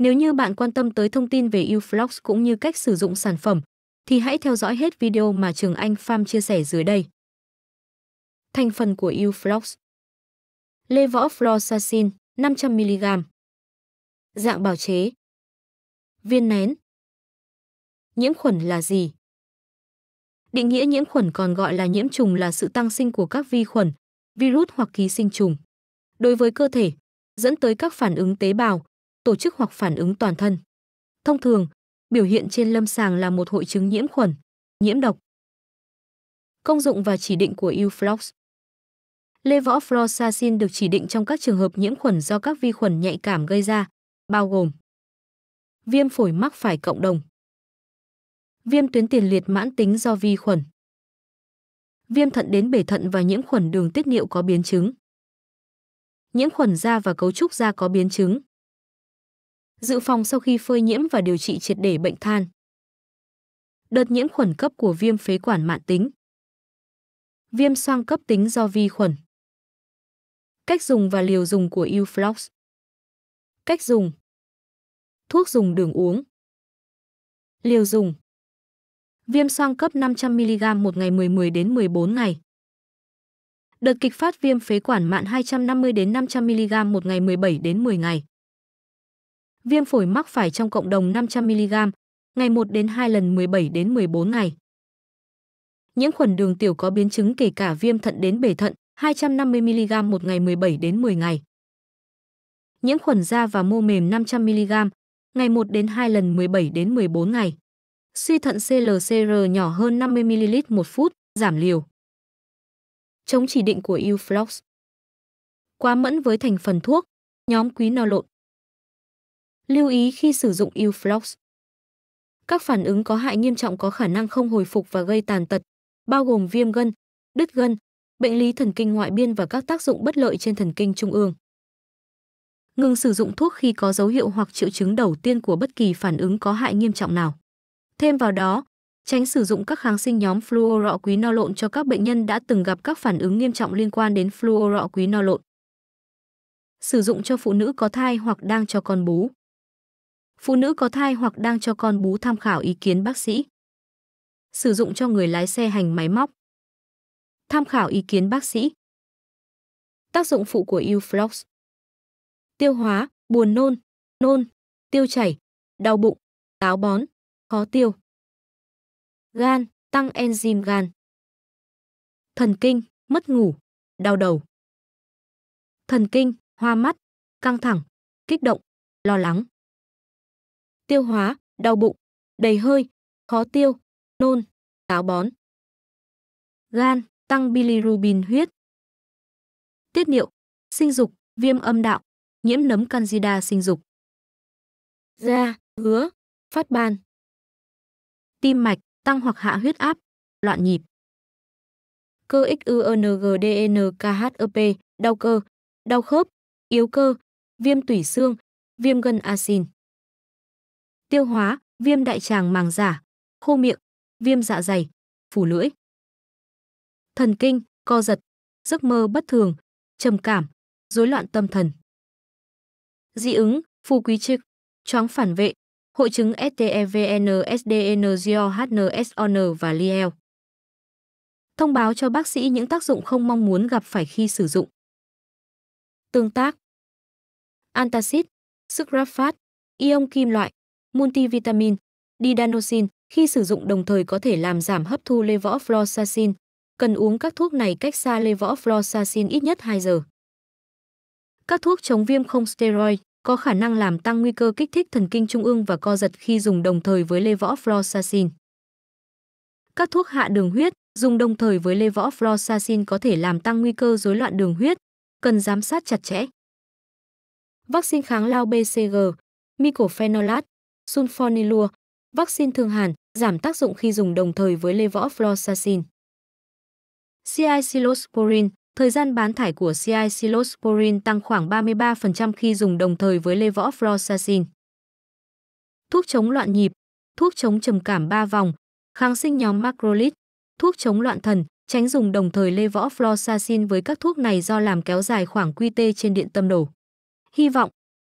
Nếu như bạn quan tâm tới thông tin về uFlux cũng như cách sử dụng sản phẩm, thì hãy theo dõi hết video mà Trường Anh Farm chia sẻ dưới đây. Thành phần của uFlux Lê võ Flosacin 500mg Dạng bào chế Viên nén Nhiễm khuẩn là gì? Định nghĩa nhiễm khuẩn còn gọi là nhiễm trùng là sự tăng sinh của các vi khuẩn, virus hoặc ký sinh trùng. Đối với cơ thể, dẫn tới các phản ứng tế bào, tổ chức hoặc phản ứng toàn thân. Thông thường, biểu hiện trên lâm sàng là một hội chứng nhiễm khuẩn, nhiễm độc. Công dụng và chỉ định của Euflox Lê được chỉ định trong các trường hợp nhiễm khuẩn do các vi khuẩn nhạy cảm gây ra, bao gồm viêm phổi mắc phải cộng đồng, viêm tuyến tiền liệt mãn tính do vi khuẩn, viêm thận đến bể thận và nhiễm khuẩn đường tiết niệu có biến chứng, nhiễm khuẩn da và cấu trúc da có biến chứng dự phòng sau khi phơi nhiễm và điều trị triệt để bệnh than. Đợt nhiễm khuẩn cấp của viêm phế quản mạn tính. Viêm xoang cấp tính do vi khuẩn. Cách dùng và liều dùng của euflox Cách dùng. Thuốc dùng đường uống. Liều dùng. Viêm xoang cấp 500mg một ngày 10-10 đến 14 ngày. Đợt kịch phát viêm phế quản mạn 250 đến 500 mg một ngày 17 đến 10 ngày. Viêm phổi mắc phải trong cộng đồng 500 mg, ngày 1 đến 2 lần 17 đến 14 ngày. Nhiễm khuẩn đường tiểu có biến chứng kể cả viêm thận đến bể thận, 250 mg một ngày 17 đến 10 ngày. Nhiễm khuẩn da và mô mềm 500 mg, ngày 1 đến 2 lần 17 đến 14 ngày. Suy thận CLCR nhỏ hơn 50 ml một phút, giảm liều. Chống chỉ định của Uflox. Quá mẫn với thành phần thuốc, nhóm quý no lộn. Lưu ý khi sử dụng Uflox. Các phản ứng có hại nghiêm trọng có khả năng không hồi phục và gây tàn tật, bao gồm viêm gân, đứt gân, bệnh lý thần kinh ngoại biên và các tác dụng bất lợi trên thần kinh trung ương. Ngừng sử dụng thuốc khi có dấu hiệu hoặc triệu chứng đầu tiên của bất kỳ phản ứng có hại nghiêm trọng nào. Thêm vào đó, tránh sử dụng các kháng sinh nhóm no lộn cho các bệnh nhân đã từng gặp các phản ứng nghiêm trọng liên quan đến no lộn. Sử dụng cho phụ nữ có thai hoặc đang cho con bú phụ nữ có thai hoặc đang cho con bú tham khảo ý kiến bác sĩ. Sử dụng cho người lái xe hành máy móc. Tham khảo ý kiến bác sĩ. Tác dụng phụ của Euflox. Tiêu hóa, buồn nôn, nôn, tiêu chảy, đau bụng, táo bón, khó tiêu. Gan, tăng enzyme gan. Thần kinh, mất ngủ, đau đầu. Thần kinh, hoa mắt, căng thẳng, kích động, lo lắng tiêu hóa, đau bụng, đầy hơi, khó tiêu, nôn, táo bón. Gan, tăng bilirubin huyết. Tiết niệu, sinh dục, viêm âm đạo, nhiễm nấm candida sinh dục. Da, ngứa, phát ban. Tim mạch, tăng hoặc hạ huyết áp, loạn nhịp. Cơ XUNGDNKHEP, e đau cơ, đau khớp, yếu cơ, viêm tủy xương, viêm gân asin tiêu hóa, viêm đại tràng màng giả, khô miệng, viêm dạ dày, phủ lưỡi. Thần kinh, co giật, giấc mơ bất thường, trầm cảm, rối loạn tâm thần. Dị ứng, phù quý trực, chóng phản vệ, hội chứng STEVNSDNGOHNSON và LIEL. Thông báo cho bác sĩ những tác dụng không mong muốn gặp phải khi sử dụng. Tương tác Antacid, sức ráp phát, ion kim loại, multivitamin, didanosin khi sử dụng đồng thời có thể làm giảm hấp thu levofloxacin. Cần uống các thuốc này cách xa levofloxacin ít nhất 2 giờ. Các thuốc chống viêm không steroid có khả năng làm tăng nguy cơ kích thích thần kinh trung ương và co giật khi dùng đồng thời với levofloxacin. Các thuốc hạ đường huyết dùng đồng thời với levofloxacin có thể làm tăng nguy cơ rối loạn đường huyết, cần giám sát chặt chẽ. Vaccine kháng lao BCG, mycophenolate, sulfonilur, vaccine thường hàn, giảm tác dụng khi dùng đồng thời với levofloxacin. Ciacilosporin, thời gian bán thải của ciacilosporin tăng khoảng 33% khi dùng đồng thời với levofloxacin. Thuốc chống loạn nhịp, thuốc chống trầm cảm 3 vòng, kháng sinh nhóm macrolide, thuốc chống loạn thần, tránh dùng đồng thời levofloxacin với các thuốc này do làm kéo dài khoảng QT trên điện tâm đồ. Hy vọng